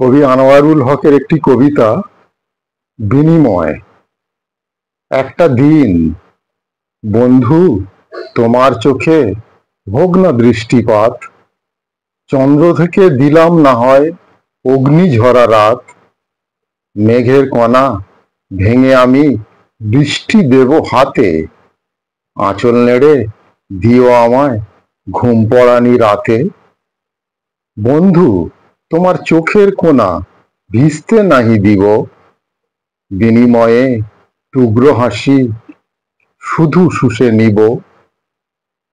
কবি আনোয়ারুল হকের একটি কবিতা বিনিময় একটা দিন বন্ধু তোমার চোখে ভগ্না দৃষ্টিপাত চন্দ্র থেকে দিলাম না হয় অগ্নি ঝরা রাত মেঘের কণা ভেঙে আমি বৃষ্টি দেব হাতে আঁচল নেড়ে দিও আমায় ঘুম পড়ানি রাতে বন্ধু তোমার চোখের কোনা ভিজতে নাহি দিব বিনিময়ে টুগ্র হাসি শুধু শুষে নিব